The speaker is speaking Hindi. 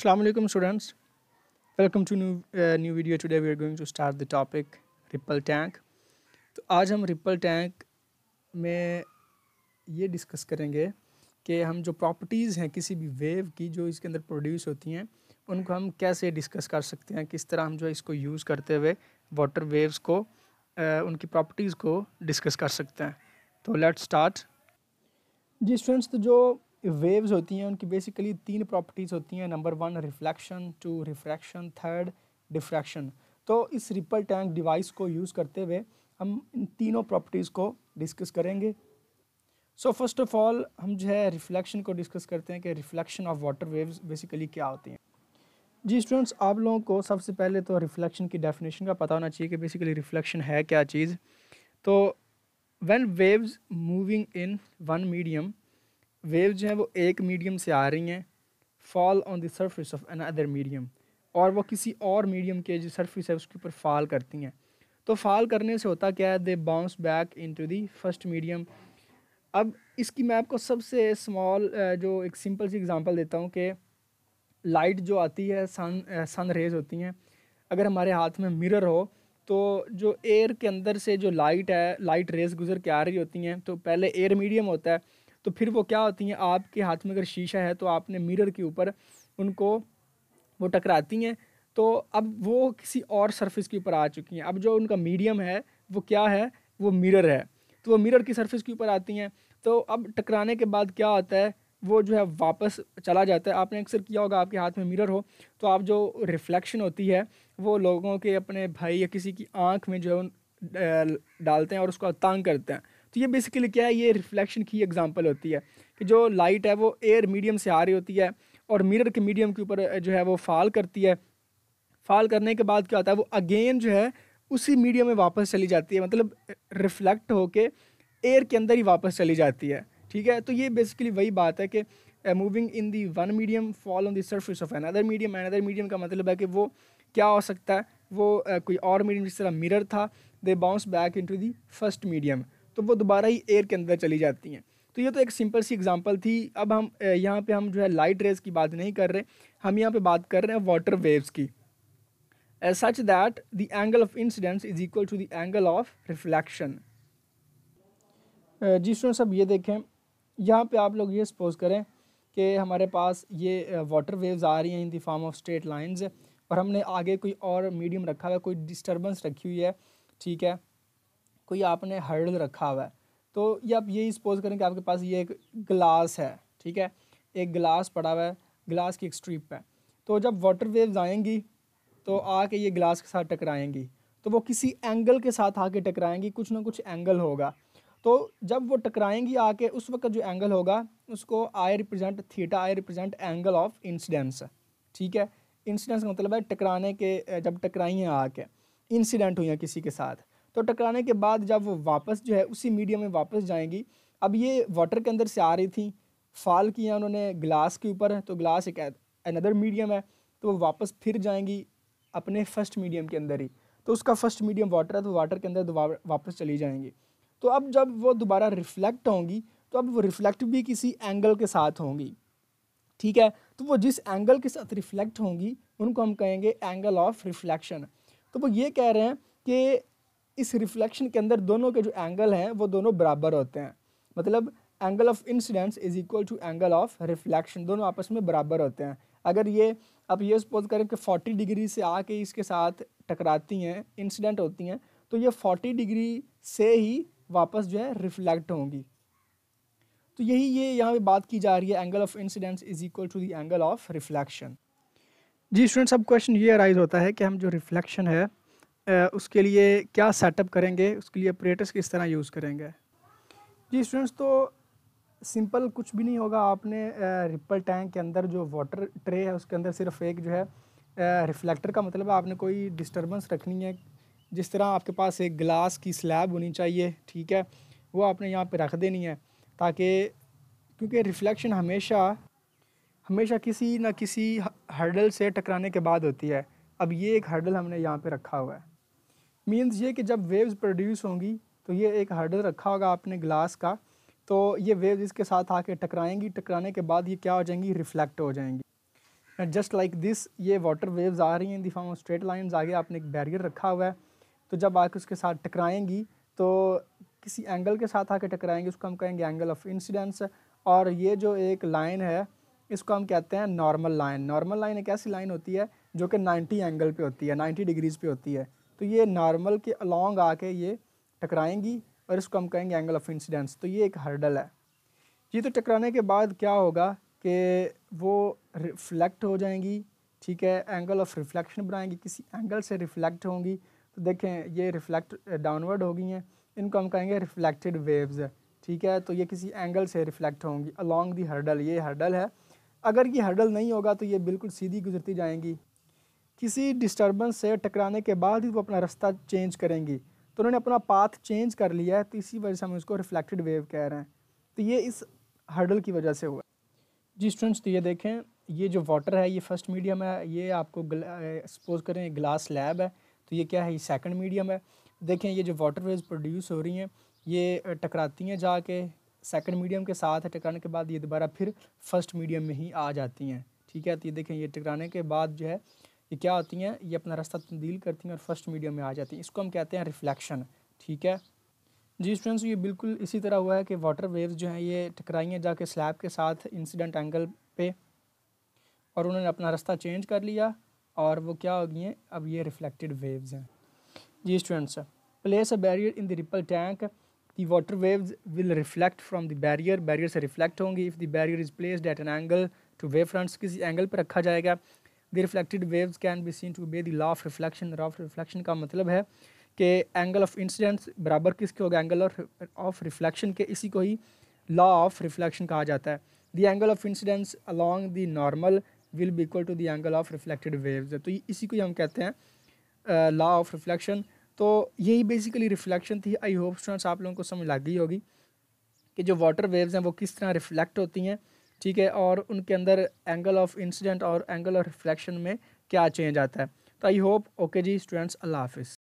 Assalamualaikum students welcome to new uh, new video today we are going to start the topic ripple tank तो आज हम ripple tank में ये discuss करेंगे कि हम जो properties हैं किसी भी wave की जो इसके अंदर produce होती हैं उनको हम कैसे discuss कर सकते हैं किस तरह हम जो है इसको use करते हुए water waves को uh, उनकी properties को discuss कर सकते हैं तो let's start जी students तो जो वेव्स होती हैं उनकी बेसिकली तीन प्रॉपर्टीज़ होती हैं number one reflection two refraction third diffraction तो इस रिपल टैंक डिवाइस को यूज़ करते हुए हम इन तीनों प्रॉपर्टीज़ को डिस्कस करेंगे सो फर्स्ट ऑफ ऑल हम जो है रिफ्लेक्शन को डिस्कस करते हैं कि reflection of water waves basically क्या होती हैं जी स्टूडेंट्स आप लोगों को सबसे पहले तो रिफ्लेक्शन की डेफिनेशन का पता होना चाहिए कि बेसिकली रिफ्लेक्शन है क्या चीज़ तो when waves moving in one medium wave जो हैं वो एक मीडियम से आ रही हैं fall on the surface of another medium और वो किसी और मीडियम के जो सरफेस है उसके ऊपर फॉल करती हैं तो फॉल करने से होता क्या है they bounce back into the first medium अब इसकी मैं आपको सबसे स्मॉल जो एक सिंपल सी एग्जांपल देता हूँ कि लाइट जो आती है सन सन रेज होती हैं अगर हमारे हाथ में मिरर हो तो जो एयर के अंदर से जो लाइट है लाइट रेज गुजर के आ रही होती हैं तो पहले एयर मीडियम होता है तो फिर वो क्या होती हैं आपके हाथ में अगर शीशा है तो आपने मिरर के ऊपर उनको वो टकराती हैं तो अब वो किसी और सरफेस के ऊपर आ चुकी हैं अब जो उनका मीडियम है वो क्या है वो मिरर है तो वो मिरर की सरफेस के ऊपर आती हैं तो अब टकराने के बाद क्या होता है वो जो है वापस चला जाता है आपने अक्सर किया होगा आपके हाथ में मिरर हो तो आप जो रिफ्लेक्शन होती है वो लोगों के अपने भाई या किसी की आंख में जो है डालते हैं और उसको तंग करते हैं तो ये बेसिकली क्या है ये रिफ्लेक्शन की एग्जांपल होती है कि जो लाइट है वो एयर मीडियम से आ रही होती है और मिरर के मीडियम के ऊपर जो है वो फाल करती है फाल करने के बाद क्या होता है वो अगेन जो है उसी मीडियम में वापस चली जाती है मतलब रिफ्लेक्ट होके एयर के अंदर ही वापस चली जाती है ठीक है तो ये बेसिकली वही बात है कि moving in the one medium fall on the surface of another medium another medium का मतलब है कि वो क्या हो सकता है वो uh, कोई और मीडियम जिस तरह मिरर था they bounce back into the first medium तो वो दोबारा ही एयर के अंदर चली जाती हैं तो ये तो एक सिंपल सी एग्जांपल थी अब हम यहाँ पे हम जो है लाइट रेज की बात नहीं कर रहे हम यहाँ पे बात कर रहे हैं वाटर वेव्स की such that the angle of incidence is equal to the angle of reflection जी स्टूडेंट्स सब ये देखें यहाँ पे आप लोग ये सपोज करें कि हमारे पास ये वाटर वेव्स आ रही हैं in the form of straight lines और हमने आगे कोई और मीडियम रखा हुआ है कोई डिस्टर्बेंस रखी हुई है ठीक है कोई आपने हर्डल रखा हुआ है तो ये आप यही सपोज करें कि आपके पास ये एक ग्लास है ठीक है एक ग्लास पड़ा हुआ है ग्लास की एक स्ट्रीप है तो जब वाटर वेव्स आएंगी तो आके ये ग्लास के साथ टकराएंगी तो वो किसी एंगल के साथ आके टकराएंगी कुछ ना कुछ एंगल होगा तो जब वो टकराएंगी आके उस वक्त जो एंगल होगा उसको i represent theta i represent angle of incidence ठीक है इंसिडेंस का मतलब है टकराने के जब टकराई हैं आके इंसिडेंट हुई हैं किसी के साथ तो टकराने के बाद जब वो वापस जो है उसी मीडियम में वापस जाएंगी अब ये वाटर के अंदर से आ रही थी फाल किया उन्होंने ग्लास के ऊपर तो ग्लास एक अनदर मीडियम है तो वो वापस फिर जाएंगी अपने फर्स्ट मीडियम के अंदर ही तो उसका फर्स्ट मीडियम वाटर है तो वाटर के अंदर वापस चली जाएंगी तो अब जब वो दोबारा रिफ्लेक्ट होंगी तो अब वो रिफ्लेक्ट भी किसी एंगल के साथ होंगी ठीक है तो वो जिस एंगल के साथ रिफ्लेक्ट होंगी उनको हम कहेंगे एंगल ऑफ रिफ्लेक्शन तो वो ये कह रहे हैं कि इस रिफ्लेक्शन के अंदर दोनों के जो एंगल हैं वो दोनों बराबर होते हैं मतलब angle of incidence is equal to angle of reflection दोनों आपस में बराबर होते हैं अगर ये आप ये सपोज करें कि 40 डिग्री से आके इसके साथ टकराती हैं इंसिडेंट होती हैं तो ये 40 डिग्री से ही वापस जो है रिफ्लेक्ट होंगी तो यही ये यहाँ पे बात की जा रही है angle of incidence is equal to the angle of reflection जी स्टूडेंट्स अब क्वेश्चन ये अराइज होता है कि हम जो रिफ्लेक्शन है उसके लिए क्या सेटअप करेंगे उसके लिए ऑपरेटर्स किस तरह यूज़ करेंगे जी स्टूडेंट्स तो सिंपल कुछ भी नहीं होगा आपने रिपल टैंक के अंदर जो वाटर ट्रे है उसके अंदर सिर्फ एक जो है रिफ्लेक्टर का मतलब आपने कोई डिस्टर्बेंस रखनी है जिस तरह आपके पास एक गिलास की स्लैब होनी चाहिए ठीक है वो आपने यहाँ पे रख देनी है ताकि क्योंकि रिफ्लेक्शन हमेशा हमेशा किसी ना किसी हर्डल से टकराने के बाद होती है अब ये एक हर्डल हमने यहाँ पे रखा हुआ है मीन्स ये कि जब वेव्स प्रोड्यूस होंगी तो ये एक हर्डल रखा होगा आपने ग्लास का तो ये वेव्स इसके साथ आके टकराएंगी टकराने के बाद ये क्या हो जाएंगी रिफ्लेक्ट हो जाएंगी जस्ट लाइक दिस ये वाटर वेव्स आ रही हैं दिफा दी स्ट्रेट लाइन्स आगे आपने एक बैरियर रखा हुआ है तो जब आके उसके साथ टकराएंगी तो किसी एंगल के साथ आके टकराएंगी उसको हम कहेंगे एंगल ऑफ इंसिडेंस और ये जो एक लाइन है इसको हम कहते हैं नॉर्मल लाइन नॉर्मल लाइन एक ऐसी लाइन होती है जो कि 90 एंगल पे होती है 90 डिग्रीज़ पे होती है तो ये नॉर्मल के अलॉन्ग आके ये टकराएंगी और इसको हम कहेंगे एंगल ऑफ इंसिडेंस तो ये एक हर्डल है ये तो टकराने के बाद क्या होगा कि वो रिफ्लेक्ट हो जाएंगी ठीक है एंगल ऑफ रिफ्लेक्शन बनाएंगी किसी एंगल से रिफ्लेक्ट होंगी तो देखें ये रिफ्लेक्ट डाउनवर्ड हो गई हैं इनको हम कहेंगे रिफ्लेक्टेड वेव्स ठीक है तो ये किसी एंगल से रिफ्लेक्ट होंगी अलॉन्ग दी हर्डल ये हर्डल है अगर ये हर्डल नहीं होगा तो ये बिल्कुल सीधी गुजरती जाएंगी किसी डिस्टर्बेंस से टकराने के बाद ही वो अपना रास्ता चेंज करेंगी तो उन्होंने अपना पाथ चेंज कर लिया है तो इसी वजह से हम उसको रिफ्लेक्टेड वेव कह रहे हैं तो ये इस हर्डल की वजह से हुआ जी स्टूडेंट्स तो ये देखें ये जो वाटर है ये फर्स्ट मीडियम है ये आपको सपोज करें ग्लास लैब है तो ये क्या है ये सेकेंड मीडियम है देखें ये जो वाटर वेव्स प्रोड्यूस हो रही हैं ये टकराती हैं जाके सेकंड मीडियम के साथ टकराने के बाद ये दोबारा फिर फर्स्ट मीडियम में ही आ जाती हैं ठीक है तो ये देखें ये टकराने के बाद जो है ये क्या होती हैं ये अपना रास्ता तब्दील करती हैं और फर्स्ट मीडियम में आ जाती हैं इसको हम कहते हैं रिफ्लेक्शन ठीक है जी स्टूडेंट्स ये बिल्कुल इसी तरह हुआ है कि वाटर वेव्स जो हैं ये टकराई हैं जाके स्लैब के साथ इंसिडेंट एंगल पे और उन्होंने अपना रास्ता चेंज कर लिया और वो क्या हो गई हैं अब ये रिफ्लेक्टेड वेव्स हैं जी students place a barrier in the ripple tank the water waves will reflect from the barrier barrier से रिफ्लेक्ट होंगी if the barrier is placed at an angle to wave fronts किसी एंगल पर रखा जाएगा the reflected waves can be seen to be the law of reflection law of reflection का मतलब है कि एंगल ऑफ इंसिडेंस बराबर किसके होगा एंगल ऑफ रिफ्लेक्शन के इसी को ही लॉ ऑफ रिफ्लेक्शन कहा जाता है the angle of incidence along the normal will be equal to the angle of reflected waves तो इसी को ही हम कहते हैं लॉ ऑफ रिफ्लेक्शन तो यही बेसिकली रिफ्लेक्शन थी आई होप स्टूडेंट्स आप लोगों को समझ लग गई होगी कि जो वाटर वेव्स हैं वो किस तरह रिफ्लेक्ट होती हैं ठीक है और उनके अंदर एंगल ऑफ इंसिडेंट और एंगल ऑफ रिफ्लेक्शन में क्या चेंज आता है तो आई होप ओके जी स्टूडेंट्स अल्लाह हाफिज़